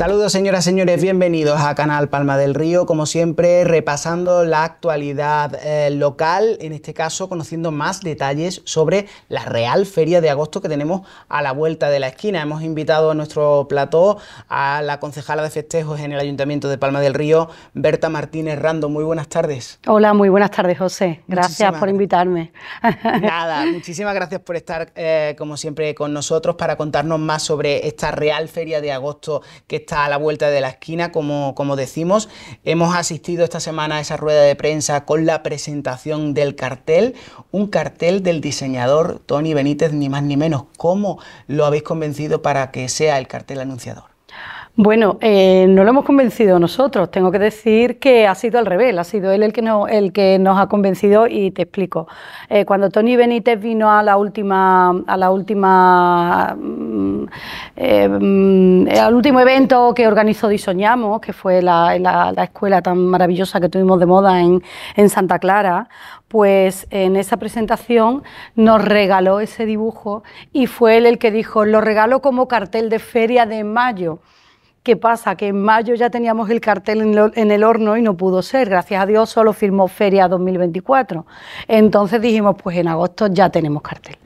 Saludos señoras, y señores, bienvenidos a Canal Palma del Río, como siempre repasando la actualidad eh, local, en este caso conociendo más detalles sobre la Real Feria de Agosto que tenemos a la vuelta de la esquina. Hemos invitado a nuestro plató a la concejala de festejos en el Ayuntamiento de Palma del Río, Berta Martínez Rando. Muy buenas tardes. Hola, muy buenas tardes José, gracias por invitarme. Nada, muchísimas gracias por estar eh, como siempre con nosotros para contarnos más sobre esta Real Feria de Agosto que está a la vuelta de la esquina, como, como decimos. Hemos asistido esta semana a esa rueda de prensa con la presentación del cartel, un cartel del diseñador Tony Benítez, ni más ni menos. ¿Cómo lo habéis convencido para que sea el cartel anunciador? Bueno, eh, no lo hemos convencido nosotros. Tengo que decir que ha sido al revés, ha sido él el que, el que nos ha convencido y te explico. Eh, cuando Tony Benítez vino a la última, mm, eh, mm, al último evento que organizó Disoñamos, que fue la, escuela tan maravillosa que tuvimos de moda en, en Santa Clara, pues en esa presentación nos regaló ese dibujo y fue él el que dijo, lo regalo como cartel de feria de mayo. ¿Qué pasa? Que en mayo ya teníamos el cartel en, el horno y no pudo ser. Gracias a Dios solo firmó Feria 2024. Entonces dijimos, pues en agosto ya tenemos cartel.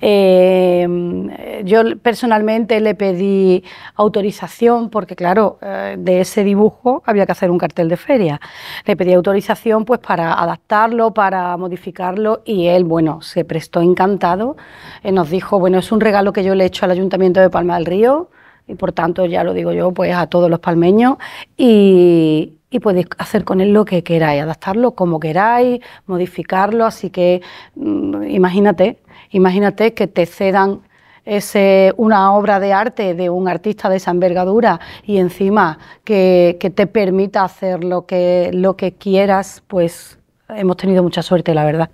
Em, yo personalmente le pedí autorización porque, claro, eh, de ese dibujo había que hacer un cartel de feria. Le pedí autorización pues para adaptarlo, para modificarlo y él, bueno, se prestó encantado. Eh, nos dijo, bueno, es un regalo que yo le he hecho al Ayuntamiento de Palma del Río y por tanto, ya lo digo yo, pues a todos los palmeños y, y podéis hacer con él lo que queráis, adaptarlo como queráis, modificarlo, así que mm, imagínate, imagínate que te cedan ese, una obra de arte de un artista de esa envergadura y encima que, que te permita hacer lo que, lo que quieras, pues hemos tenido mucha suerte, la verdad.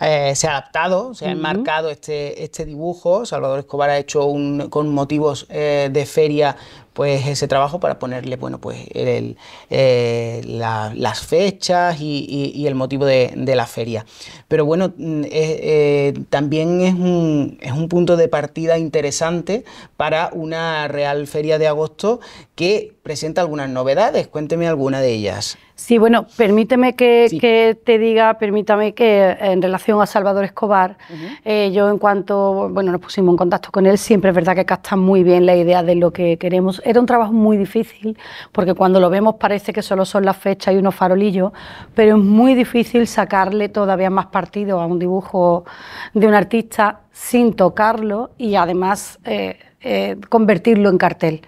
Eh, se ha adaptado, se ha enmarcado este, este dibujo. Salvador Escobar ha hecho un, con motivos eh, de feria pues ese trabajo para ponerle bueno pues eh, las fechas y, el motivo de, la feria pero bueno mm, eh, eh, también es un, es un punto de partida interesante para una real feria de agosto que presenta algunas novedades cuénteme alguna de ellas Sí, bueno, permíteme que, te diga, permítame que en relación a Salvador Escobar, yo en cuanto, bueno, nos pusimos en contacto con él, siempre es verdad que capta muy bien la idea de lo que queremos era un trabajo muy difícil, porque cuando lo vemos parece que solo son las fechas y unos farolillos, pero es muy difícil sacarle todavía más partido a un dibujo de un artista sin tocarlo y además eh, eh, convertirlo en cartel.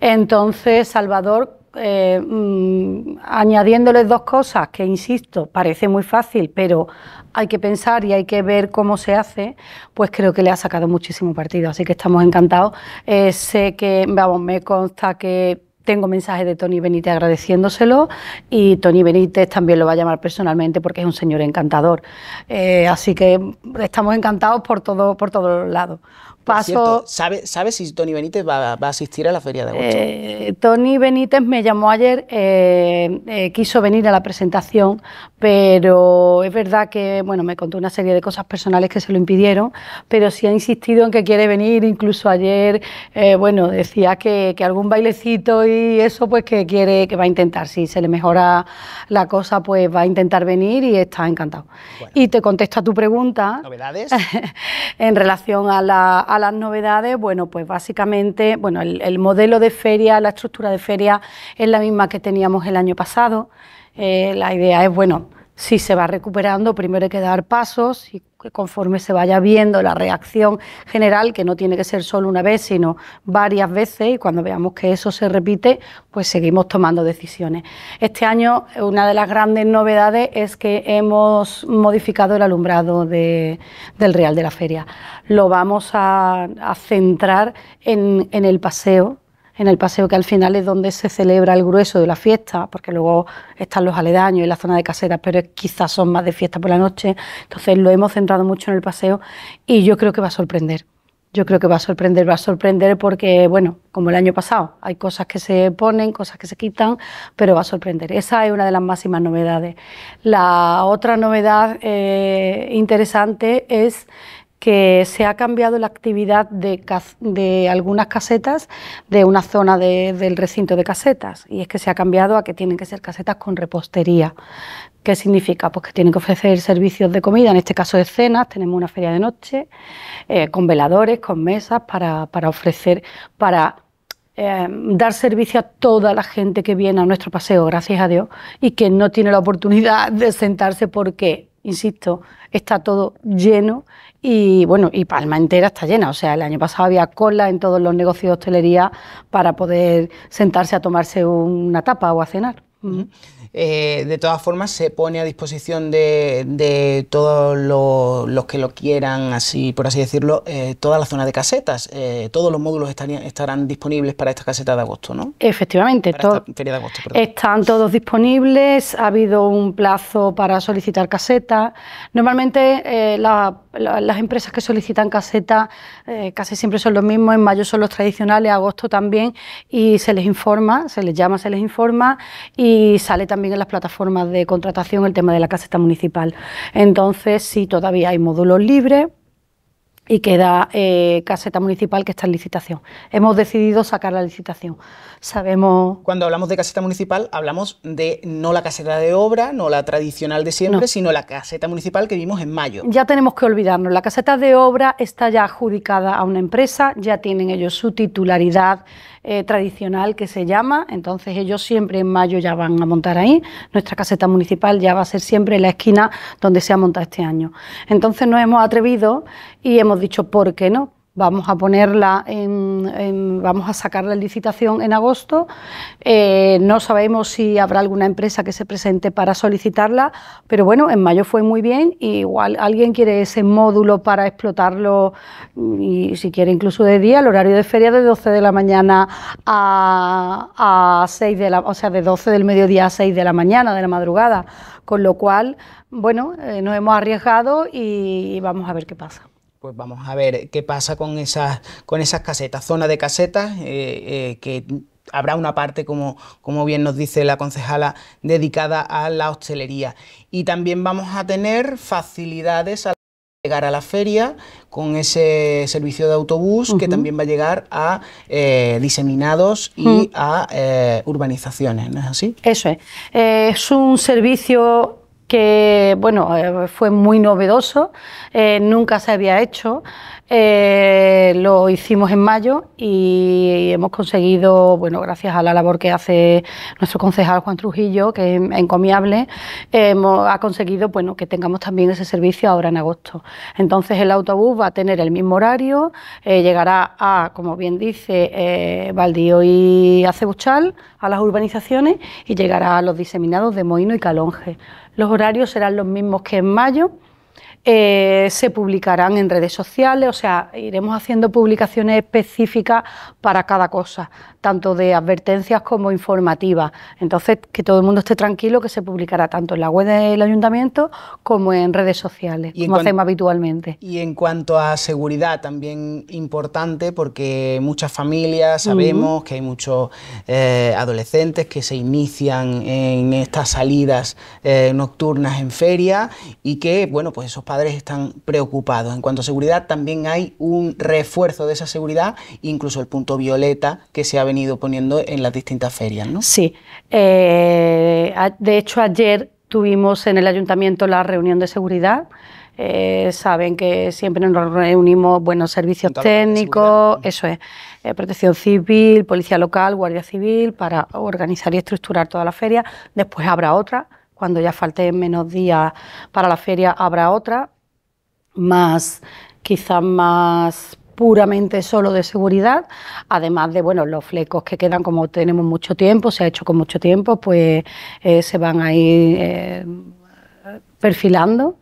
Entonces, Salvador eh, mm, añadiéndoles dos cosas que, insisto, parece muy fácil, pero hay que pensar y hay que ver cómo se hace, pues creo que le ha sacado muchísimo partido. Así que estamos encantados. Eh, sé que, vamos, me consta que tengo mensajes de Tony Benítez agradeciéndoselo y Tony Benítez también lo va a llamar personalmente porque es un señor encantador. Eh, así que estamos encantados por, por todos los lados. ¿Sabes si Tony Benítez va, a asistir a la feria de agosto? Eh, Tony Benítez me llamó ayer, eh, eh, quiso venir a la presentación, pero es verdad que bueno, me contó una serie de cosas personales que se lo impidieron, pero sí ha insistido en que quiere venir, incluso ayer bueno, decía que, algún bailecito y eso, pues que quiere, que va a intentar, si se le mejora la cosa, pues va a intentar venir y está encantado. Y te contesto a tu pregunta. ¿Novedades? en relación a la a las novedades, bueno, pues básicamente, bueno, el, modelo de feria, la estructura de feria es la misma que teníamos el año pasado. Eh, la idea es, bueno, si se va recuperando, primero hay que dar pasos y conforme se vaya viendo la reacción general, que no tiene que ser solo una vez, sino varias veces, y cuando veamos que eso se repite, pues seguimos tomando decisiones. Este año una de las grandes novedades es que hemos modificado el alumbrado del Real de la Feria. Lo vamos a, centrar en el paseo en el paseo, que al final es donde se celebra el grueso de la fiesta, porque luego están los aledaños y la zona de caseras... pero quizás son más de fiesta por la noche. Entonces lo hemos centrado mucho en el paseo y yo creo que va a sorprender. Yo creo que va a sorprender, va a sorprender porque, bueno, como el año pasado, hay cosas que se ponen, cosas que se quitan, pero va a sorprender. Esa es una de las máximas novedades. La otra novedad eh, interesante es que se ha cambiado la actividad de, algunas casetas de una zona del recinto de casetas. Y es que se ha cambiado a que tienen que ser casetas con repostería. ¿Qué significa? Pues que tienen que ofrecer servicios de comida, en este caso de cenas, tenemos una feria de noche, eh, con veladores, con mesas, para, ofrecer, para eh, dar servicio a toda la gente que viene a nuestro paseo, gracias a Dios, y que no tiene la oportunidad de sentarse porque, insisto, está todo lleno y bueno, y Palma entera está llena. O sea, el año pasado había cola en todos los negocios de hostelería para poder sentarse a tomarse una tapa o a cenar. Eh, de todas formas, se pone a disposición de, todos los, que lo quieran, así por así decirlo, eh, toda la zona de casetas. Eh, todos los módulos estarán disponibles para esta caseta de agosto, ¿no? Efectivamente, están todos disponibles. Ha habido un plazo para solicitar casetas. Normalmente las empresas que solicitan casetas casi siempre son los mismos. En mayo son los tradicionales, agosto también, y se les informa, se les llama, se les informa y sale también en las plataformas de contratación el tema de la caseta municipal. Entonces, sí, todavía hay módulos libres y queda eh, caseta municipal que está en licitación. Hemos decidido sacar la licitación. Sabemos. Cuando hablamos de caseta municipal, hablamos de no la caseta de obra, no la tradicional de siempre, sino la caseta municipal que vimos en mayo. Ya tenemos que olvidarnos. La caseta de obra está ya adjudicada a una empresa, ya tienen ellos su titularidad, eh, tradicional que se llama. Entonces ellos siempre en mayo ya van a montar ahí. Nuestra caseta municipal ya va a ser siempre la esquina donde se ha montado este año. Entonces nos hemos atrevido y hemos dicho, ¿por qué no? Vamos a ponerla, en, vamos a sacar la licitación en agosto. Eh, no sabemos si habrá alguna empresa que se presente para solicitarla, pero bueno, en mayo fue muy bien. Y igual alguien quiere ese módulo para explotarlo, mm, y si quiere incluso de día, el horario de feria de 12 de la mañana a, a 6 de la, o sea, de 12 del mediodía a 6 de la mañana, de la madrugada. Con lo cual, bueno, eh, nos hemos arriesgado y vamos a ver qué pasa pues vamos a ver qué pasa con esas, con esas casetas, zona de casetas, eh, eh, que habrá una parte, como, como bien nos dice la concejala, dedicada a la hostelería. Y también vamos a tener facilidades a llegar a la feria con ese servicio de autobús que también va a llegar a eh, diseminados y a urbanizaciones, ¿no es así? Eso es. es un servicio que bueno, eh, fue muy novedoso, eh, nunca se había hecho, eh, lo hicimos en mayo y hemos conseguido, bueno, gracias a la labor que hace nuestro concejal Juan Trujillo, que es encomiable, ha conseguido bueno, que tengamos también ese servicio ahora en agosto. Entonces el autobús va a tener el mismo horario, llegará a, como bien dice, Valdío y Acebuchal, a las urbanizaciones y llegará a los diseminados de Moino y Calonge. Los horarios serán los mismos que en mayo. Eh, se publicarán en redes sociales, o sea, iremos haciendo publicaciones específicas para cada cosa, tanto de advertencias como informativas. Entonces, que todo el mundo esté tranquilo que se publicará tanto en la web del ayuntamiento como en redes sociales, como hacemos habitualmente. Y en cuanto a seguridad, también importante, porque muchas familias sabemos que hay muchos eh, adolescentes que se inician en estas salidas eh, nocturnas en feria y que, bueno, pues esos padres están preocupados. En cuanto a seguridad, también hay un refuerzo de esa seguridad, incluso el punto violeta que se ha venido poniendo en las distintas ferias. ¿no? Sí. Eh, de hecho, ayer tuvimos en el ayuntamiento la reunión de seguridad. Eh, saben que siempre nos reunimos buenos servicios técnicos, eso es, eh, protección civil, policía local, guardia civil, para organizar y estructurar toda la feria. Después habrá otra cuando ya falten menos días para la feria habrá otra, más quizás más puramente solo de seguridad, además de bueno los flecos que quedan como tenemos mucho tiempo, se ha hecho con mucho tiempo, pues eh, se van a ir eh, perfilando.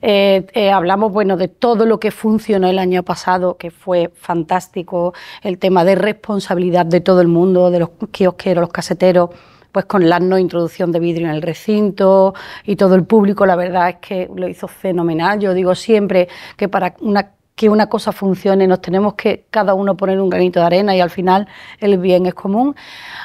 Eh, hablamos bueno, de todo lo que funcionó el año pasado, que fue fantástico, el tema de responsabilidad de todo el mundo, de los kiosqueros, los caseteros pues con la no introducción de vidrio en el recinto y todo el público, la verdad es que lo hizo fenomenal. Yo digo siempre que para una que una cosa funcione, nos tenemos que cada uno poner un granito de arena y al final el bien es común.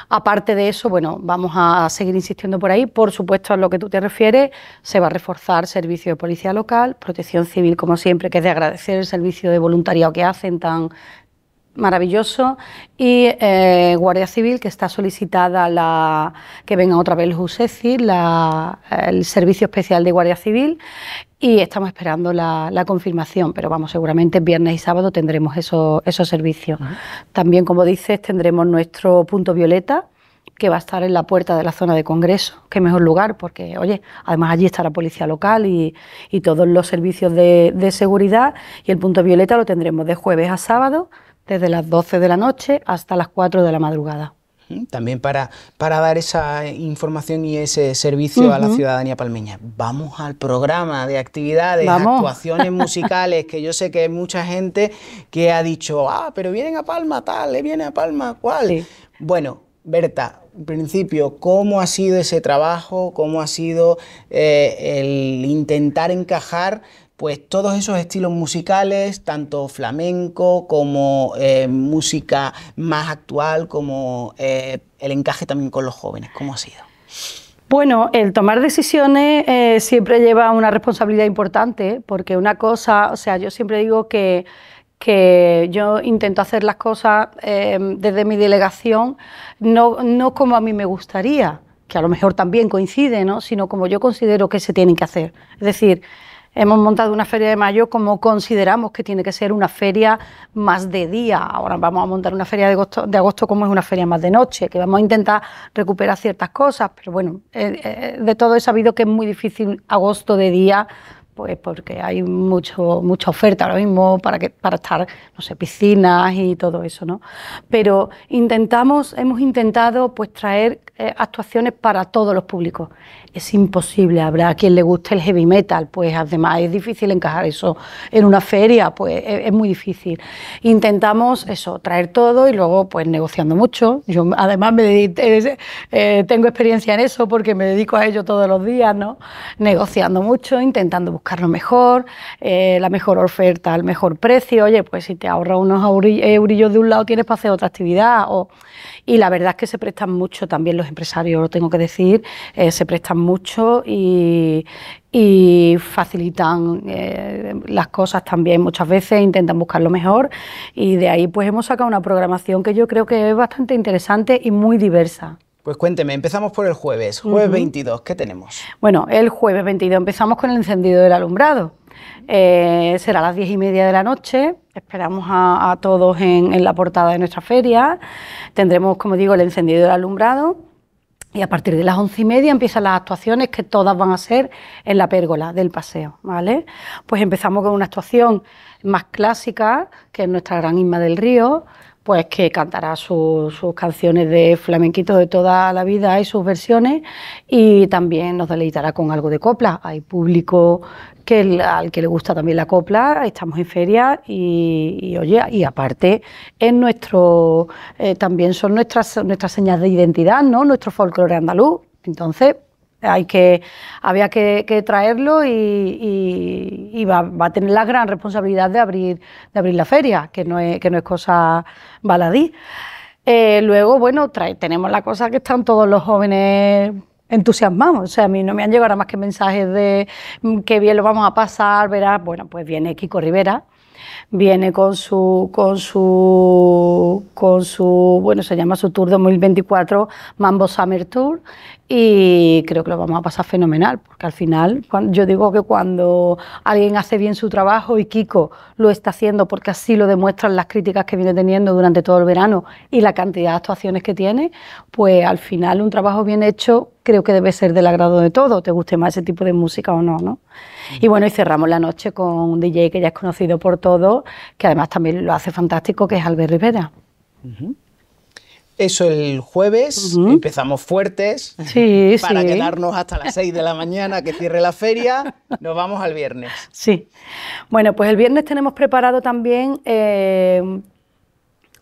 Aparte de eso, bueno, vamos a seguir insistiendo por ahí. Por supuesto, a lo que tú te refieres, se va a reforzar servicio de policía local, protección civil, como siempre, que es de agradecer el servicio de voluntariado que hacen tan maravilloso y eh, Guardia Civil que está solicitada la que venga otra vez el JUSECI, la, el Servicio Especial de Guardia Civil y estamos esperando la, confirmación, pero vamos, seguramente viernes y sábado tendremos eso, esos servicios. También, como dices, tendremos nuestro punto violeta que va a estar en la puerta de la zona de congreso, qué mejor lugar, porque, oye, además allí está la policía local y, y todos los servicios de seguridad, y el punto violeta lo tendremos de jueves a sábado, desde las 12 de la noche hasta las 4 de la madrugada. También para, para dar esa información y ese servicio a la ciudadanía palmeña. Vamos al programa de actividades, actuaciones musicales, que yo sé que hay mucha gente que ha dicho, ah, pero vienen a Palma tal, le eh, viene a Palma cuál. Bueno, Berta, en principio, ¿cómo ha sido ese trabajo? ¿Cómo ha sido eh, el intentar encajar pues todos esos estilos musicales, tanto flamenco como eh, música más actual, como eh, el encaje también con los jóvenes. ¿Cómo ha sido? Bueno, el tomar decisiones eh, siempre lleva una responsabilidad importante, porque una cosa, o sea, yo siempre digo que, que yo intento hacer las cosas desde mi delegación, no, no como a mí me gustaría, que a lo mejor también coincide, ¿no? sino como yo considero que se tienen que hacer. Es decir, Hemos montado una feria de mayo como consideramos que tiene que ser una feria más de día. Ahora vamos a montar una feria de agosto, como es una feria más de noche, que vamos a intentar recuperar ciertas cosas. Pero bueno, eh, eh, de todo he sabido que es muy difícil agosto de día pues porque hay mucho, mucha oferta ahora mismo para, que, para estar, no sé, piscinas y todo eso, ¿no? Pero intentamos, hemos intentado pues traer eh, actuaciones para todos los públicos. Es imposible, habrá quien le guste el heavy metal, pues además es difícil encajar eso en una feria, pues es, muy difícil. Intentamos eso, traer todo y luego pues negociando mucho. Yo además me eh, tengo experiencia en eso porque me dedico a ello todos los días, ¿no? Negociando mucho, intentando buscar lo mejor, eh, la mejor oferta, el mejor precio. Oye, pues si te ahorras unos eurillos de un lado tienes para hacer otra actividad. O... Y la verdad es que se prestan mucho también los empresarios, lo tengo que decir, eh, se prestan mucho y, facilitan eh, las cosas también muchas veces, intentan buscar lo mejor y de ahí pues hemos sacado una programación que yo creo que es bastante interesante y muy diversa. Pues cuénteme, empezamos por el jueves, jueves 22, ¿qué tenemos? Bueno, el jueves 22 empezamos con el encendido del alumbrado. Eh, será a las diez y media de la noche. Esperamos a, todos en, en, la portada de nuestra feria. Tendremos, como digo, el encendido del alumbrado. Y a partir de las once y media empiezan las actuaciones que todas van a ser en la pérgola del paseo, ¿vale? Pues empezamos con una actuación más clásica, que es nuestra gran Isma del Río, pues que cantará sus canciones de flamenquito de toda la vida y sus versiones y también nos deleitará con algo de copla. Hay público que al que le gusta también la copla, estamos en feria y, oye, y aparte es nuestro, eh, también son nuestras, nuestras señas de identidad, ¿no? Nuestro folclore andaluz. Entonces, hay que, había que, traerlo y, va, a tener la gran responsabilidad de abrir, de abrir la feria, que no es, que no es cosa baladí. Eh, luego, bueno, tenemos la cosa que están todos los jóvenes entusiasmados. O sea, a mí no me han llegado nada más que mensajes de mm, qué bien lo vamos a pasar, verás. Bueno, pues viene Kiko Rivera, viene con su, con su, con su, bueno, se llama su tour 2024 Mambo Summer Tour y creo que lo vamos a pasar fenomenal, porque al final yo digo que cuando alguien hace bien su trabajo y Kiko lo está haciendo porque así lo demuestran las críticas que viene teniendo durante todo el verano y la cantidad de actuaciones que tiene, pues al final un trabajo bien hecho creo que debe ser del agrado de todo, te guste más ese tipo de música o no, ¿no? Y bueno, y cerramos la noche con un DJ que ya es conocido por todos, que además también lo hace fantástico, que es Albert Rivera. Eso el jueves, empezamos fuertes para quedarnos hasta las 6 de la mañana que cierre la feria, nos vamos al viernes. Sí, bueno, pues el viernes tenemos preparado también eh,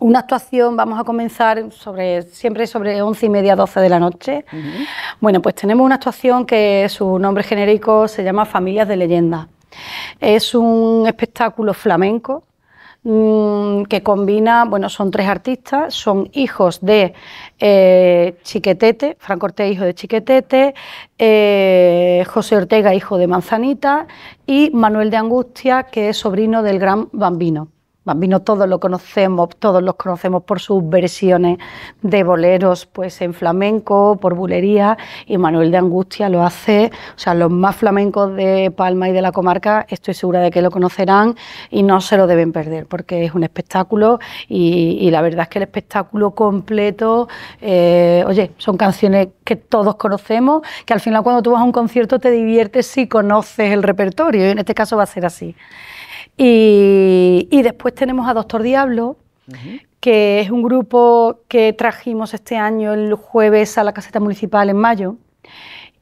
una actuación, vamos a comenzar sobre, siempre sobre 11 y media, 12 de la noche. Bueno, pues tenemos una actuación que su nombre genérico se llama Familias de Leyenda. Es un espectáculo flamenco Mm, que combina, bueno, son tres artistas, son hijos de eh, Chiquetete, Franco Ortega, hijo de Chiquetete, eh, José Ortega, hijo de Manzanita, y Manuel de Angustia, que es sobrino del gran Bambino. Bambino todos lo conocemos, todos los conocemos por sus versiones de boleros pues en flamenco, por bulería, y Manuel de Angustia lo hace, o sea, los más flamencos de Palma y de la comarca, estoy segura de que lo conocerán y no se lo deben perder, porque es un espectáculo y, la verdad es que el espectáculo completo, eh, oye, son canciones que todos conocemos, que al final cuando tú vas a un concierto te diviertes si conoces el repertorio, y en este caso va a ser así. Y, después tenemos a Doctor Diablo, que es un grupo que trajimos este año el jueves a la caseta municipal en mayo.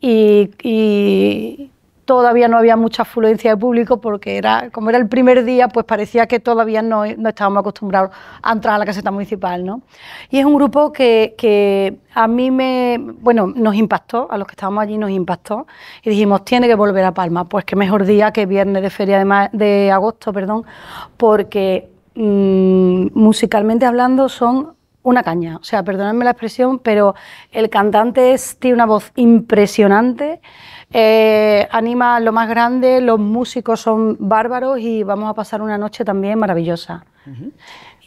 y todavía no había mucha afluencia de público porque era, como era el primer día, pues parecía que todavía no, estábamos acostumbrados a entrar a la caseta municipal, ¿no? Y es un grupo que, que a mí me, bueno, nos impactó, a los que estábamos allí nos impactó y dijimos, tiene que volver a Palma, pues qué mejor día que viernes de feria de, de agosto, perdón, porque mm, musicalmente hablando son una caña. O sea, perdonadme la expresión, pero el cantante tiene una voz impresionante. Eh, anima lo más grande, los músicos son bárbaros y vamos a pasar una noche también maravillosa.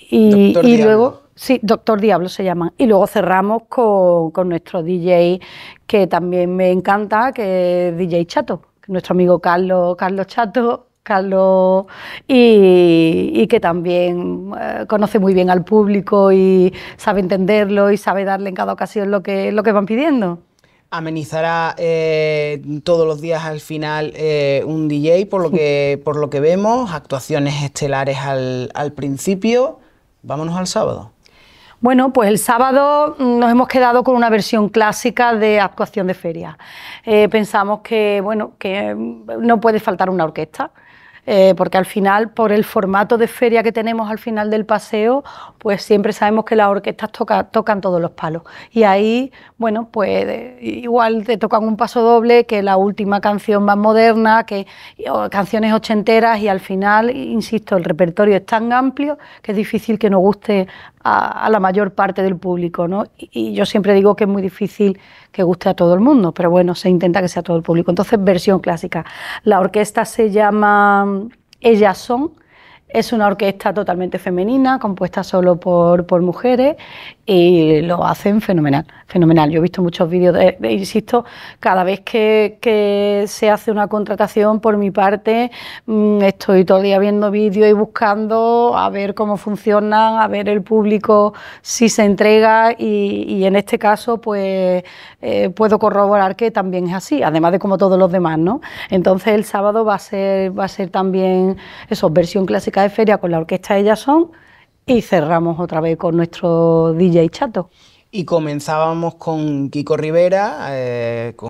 Y, luego, sí, Doctor Diablo se llaman. Y luego cerramos con, nuestro DJ, que también me encanta, que es DJ Chato, nuestro amigo Carlos, Carlos Chato. Carlos, y, que también eh, conoce muy bien al público y sabe entenderlo y sabe darle en cada ocasión lo lo que van pidiendo amenizará eh, todos los días al final eh, un DJ, por lo, que, por lo que vemos, actuaciones estelares al, principio. Vámonos al sábado. Bueno, pues el sábado mm, nos hemos quedado con una versión clásica de actuación de feria. Eh, pensamos que, bueno, que mm, no puede faltar una orquesta. Eh, porque al final, por el formato de feria que tenemos al final del paseo, pues siempre sabemos que las orquestas tocan todos los palos. Y ahí, bueno, pues igual te tocan un paso doble, que la última canción más moderna, que canciones ochenteras, y al final, insisto, el repertorio es tan amplio que es difícil que nos guste a, la mayor parte del público. ¿no? Y, y, yo siempre digo que es muy difícil que guste a todo el mundo, pero bueno, se intenta que sea todo el público. Entonces, versión clásica. La orquesta se llama Ellas Son es una orquesta totalmente femenina, compuesta solo por, mujeres y lo hacen fenomenal, fenomenal. Yo he visto muchos vídeos, de, insisto, cada vez que, se hace una contratación por mi parte, mm, estoy todo el día viendo vídeos y buscando a ver cómo funcionan, a ver el público si se entrega y, en este caso pues eh, puedo corroborar que también es así, además de como todos los demás, ¿no? Entonces el sábado va a ser, va a ser también eso, versión clásica de feria con la orquesta Ellas Son y cerramos otra vez con nuestro DJ Chato. Y comenzábamos con Kiko Rivera, eh, con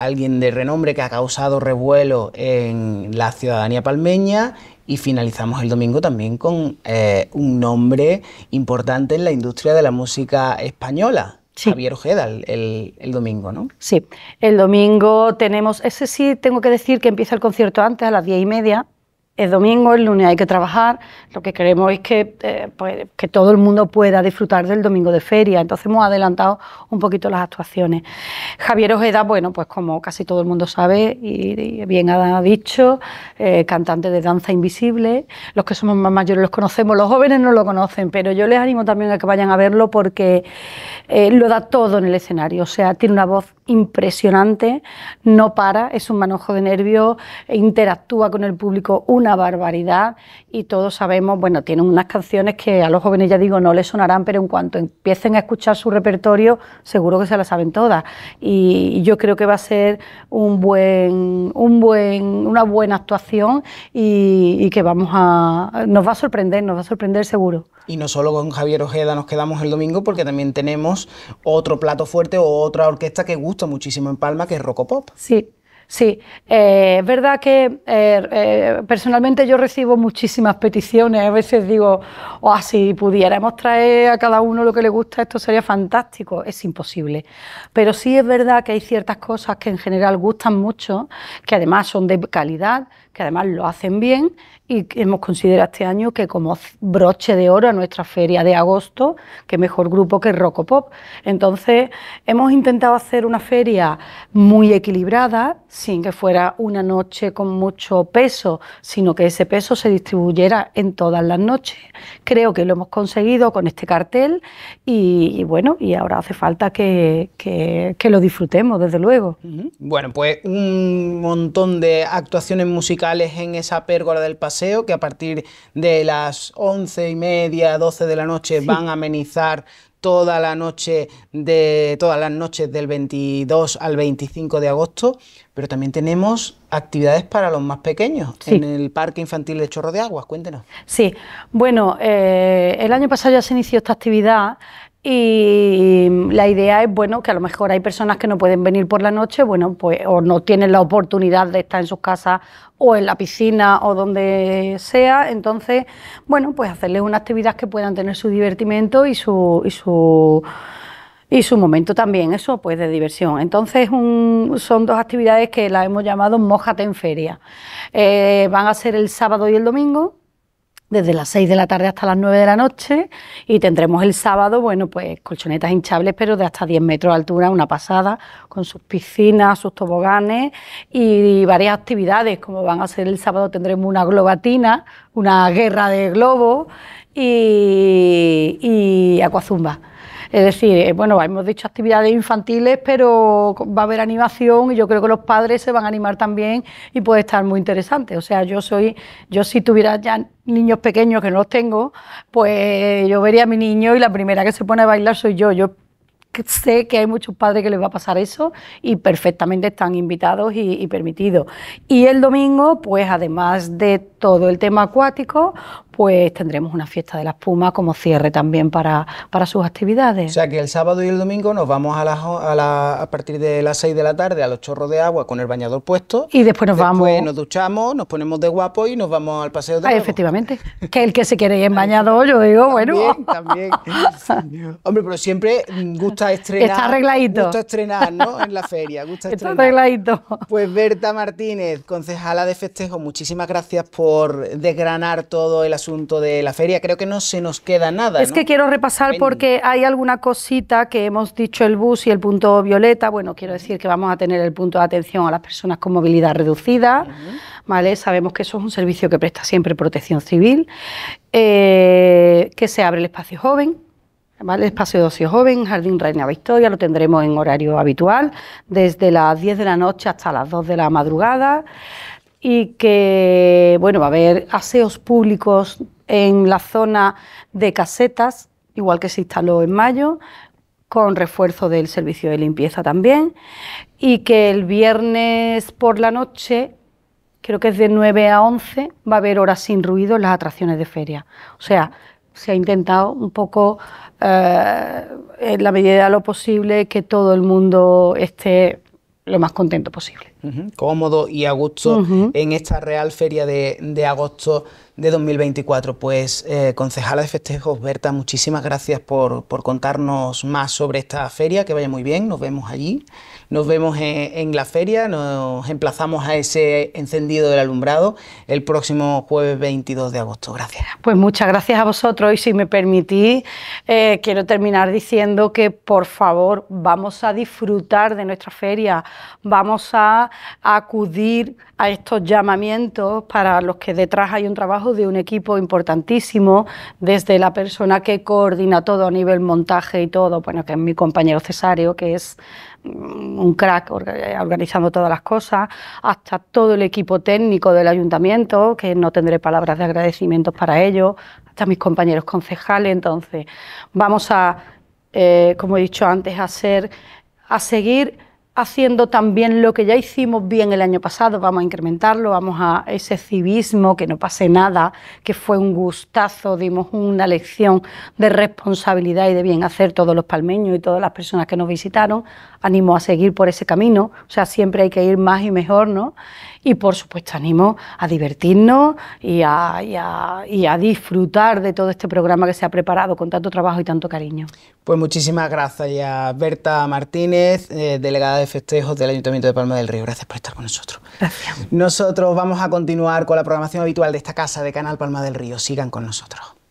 alguien de renombre que ha causado revuelo en la ciudadanía palmeña y finalizamos el domingo también con eh, un nombre importante en la industria de la música española. Javier Ojeda el, el, domingo, ¿no? Sí, el domingo tenemos, ese sí tengo que decir que empieza el concierto antes, a las diez y media, es domingo, es lunes hay que trabajar, lo que queremos es que, eh, pues, que todo el mundo pueda disfrutar del domingo de feria, entonces hemos adelantado un poquito las actuaciones. Javier Ojeda, bueno, pues como casi todo el mundo sabe y, bien ha dicho, eh, cantante de Danza Invisible, los que somos más mayores los conocemos, los jóvenes no lo conocen, pero yo les animo también a que vayan a verlo porque eh, lo da todo en el escenario, o sea, tiene una voz impresionante, no para, es un manojo de nervios, interactúa con el público, una barbaridad y todos sabemos, bueno, tienen unas canciones que a los jóvenes ya digo no les sonarán, pero en cuanto empiecen a escuchar su repertorio, seguro que se las saben todas. Y yo creo que va a ser un buen, un buen, una buena actuación y, que vamos a, nos va a sorprender, nos va a sorprender seguro. Y no solo con Javier Ojeda nos quedamos el domingo, porque también tenemos otro plato fuerte o otra orquesta que gusta muchísimo en Palma, que es Pop. Sí, Sí, eh, es verdad que eh, eh, personalmente yo recibo muchísimas peticiones. A veces digo, oh, ah, si pudiéramos traer a cada uno lo que le gusta, esto sería fantástico. Es imposible. Pero sí es verdad que hay ciertas cosas que en general gustan mucho, que además son de calidad que además lo hacen bien y hemos considerado este año que como broche de oro a nuestra feria de agosto, que mejor grupo que Pop... Entonces, hemos intentado hacer una feria muy equilibrada, sin que fuera una noche con mucho peso, sino que ese peso se distribuyera en todas las noches. Creo que lo hemos conseguido con este cartel y, bueno, y ahora hace falta que, que lo disfrutemos, desde luego. Bueno, pues un montón de actuaciones musicales en esa pérgola del paseo, que a partir de las once y media, doce de la noche van a amenizar toda la noche de todas las noches del 22 al 25 de agosto, pero también tenemos actividades para los más pequeños en el Parque Infantil de Chorro de Aguas. Cuéntenos. Sí, bueno, eh, el año pasado ya se inició esta actividad y mm, la idea es bueno que a lo mejor hay personas que no pueden venir por la noche, bueno, pues o no tienen la oportunidad de estar en sus casas o en la piscina o donde sea, entonces, bueno, pues hacerles una actividad que puedan tener su divertimento y su y su momento también, eso pues de diversión. Entonces son dos actividades que las hemos llamado mojate en Feria. Eh, van a ser el sábado y el domingo, desde las 6 de la tarde hasta las 9 de la noche y tendremos el sábado, bueno, pues colchonetas hinchables, pero de hasta 10 metros de altura, una pasada, con sus piscinas, sus toboganes y varias actividades, como van a ser el sábado tendremos una globatina, una guerra de globos y, y acuazumba. Es decir, eh, bueno, hemos dicho actividades infantiles, pero va a haber animación y yo creo que los padres se van a animar también y puede estar muy interesante. O sea, yo soy, yo si tuviera ya niños pequeños que no los tengo, pues yo vería a mi niño y la primera que se pone a bailar soy yo. Yo sé que hay muchos padres que les va a pasar eso y perfectamente están invitados y, y permitidos. Y el domingo, pues además de todo el tema acuático, pues tendremos una fiesta de la espuma... como cierre también para, para sus actividades. O sea que el sábado y el domingo nos vamos a, a, partir de las 6 de la tarde a los chorros de agua con el bañador puesto. Y después nos vamos. nos duchamos, nos ponemos de guapo y nos vamos al paseo de ah, Efectivamente. Que el que se quiere ir en bañador, yo digo, bueno. También, también. Hombre, pero siempre gusta estrenar. Está arregladito. Gusta estrenar, En la feria, Está arregladito. Pues Berta Martínez, concejala de festejo, muchísimas gracias por por desgranar todo el asunto de la feria. Creo que no se nos queda nada. Es que quiero repasar porque hay alguna cosita que hemos dicho el bus y el punto violeta. Bueno, quiero decir que vamos a tener el punto de atención a las personas con movilidad reducida. ¿vale? Sabemos que eso es un servicio que presta siempre protección civil, eh, que se abre el espacio joven. ¿Vale? El espacio de ocio joven, Jardín Reina Victoria, lo tendremos en horario habitual, desde las 10 de la noche hasta las 2 de la madrugada y que, bueno, va a haber aseos públicos en la zona de casetas, igual que se instaló en mayo, con refuerzo del servicio de limpieza también, y que el viernes por la noche, creo que es de 9 a 11, va a haber horas sin ruido en las atracciones de feria. O sea, se ha intentado un poco, eh, en la medida de lo posible, que todo el mundo esté lo más contento posible cómodo y a gusto en esta Real Feria de, agosto de 2024. Pues, eh, concejala de festejos, Berta, muchísimas gracias por, contarnos más sobre esta feria, que vaya muy bien, nos vemos allí, nos vemos en, la feria, nos emplazamos a ese encendido del alumbrado el próximo jueves 22 de agosto. Gracias. Pues muchas gracias a vosotros y si me permitís, eh, quiero terminar diciendo que por favor vamos a disfrutar de nuestra feria, vamos a acudir a estos llamamientos para los que detrás hay un trabajo de un equipo importantísimo, desde la persona que coordina todo a nivel montaje y todo, bueno, que es mi compañero Cesario, que es mm, un crack eh, organizando todas las cosas, hasta todo el equipo técnico del ayuntamiento, que no tendré palabras de agradecimiento para ellos, hasta mis compañeros concejales. Entonces, vamos a, eh, como he dicho antes, a, a seguir haciendo también lo que ya hicimos bien el año pasado, vamos a incrementarlo, vamos a ese civismo, que no pase nada, que fue un gustazo, dimos una lección de responsabilidad y de bien hacer todos los palmeños y todas las personas que nos visitaron, animo a seguir por ese camino, o sea, siempre hay que ir más y mejor, ¿no? y por supuesto animo a divertirnos y a, disfrutar de todo este programa que se ha preparado con tanto trabajo y tanto cariño. Pues muchísimas gracias, a Berta Martínez, eh, delegada de festejos del Ayuntamiento de Palma del Río. Gracias por estar con nosotros. Gracias. Nosotros vamos a continuar con la programación habitual de esta casa de Canal Palma del Río. Sigan con nosotros.